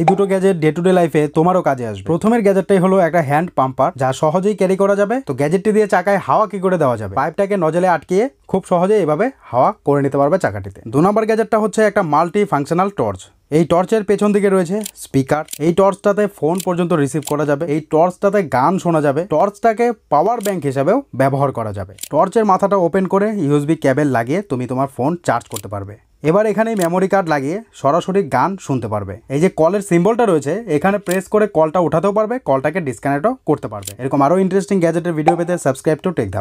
এই দুটো gadget day to day লাইফে তোমারও কাজে আসবে প্রথমের গ্যাজেটটাই হলো একটা হ্যান্ড পাম্পার যা সহজেই ক্যারি করা যাবে তো গ্যাজেটটি দিয়ে চাকায় হাওয়া কি করে দেওয়া যাবে পাইপটাকে নজলে আটকিয়ে খুব সহজে এভাবে হাওয়া করে নিতে পারবে চাকাটিতে দু নম্বর গ্যাজেটটা হচ্ছে একটা মাল্টি ফাংশনাল টর্চ এই টর্চের পেছন দিকে রয়েছে স্পিকার এই টর্চটাতে ফোন পর্যন্ত রিসিভ করা যাবে এই টর্চটাতে গান শোনা যাবে টর্চটাকে পাওয়ার ব্যাংক হিসাবেও ব্যবহার করা যাবে টর্চের মাথাটা ওপেন করে ইউএসবি ক্যাবেল লাগিয়ে তুমি তোমার ফোন চার্জ করতে পারবে এবার এখানে মেমোরি কার্ড লাগিয়ে সরাসরি গান শুনতে পারবে এই যে কলের সিম্বলটা রয়েছে এখানে প্রেস করে কলটা উঠাতেও পারবে কলটাকে ডিসকানেক্টও করতে পারবে এরকম আরও ইন্টারেস্টিং গ্যাজেটের ভিডিও পেতে সাবস্ক্রাইব টু টেক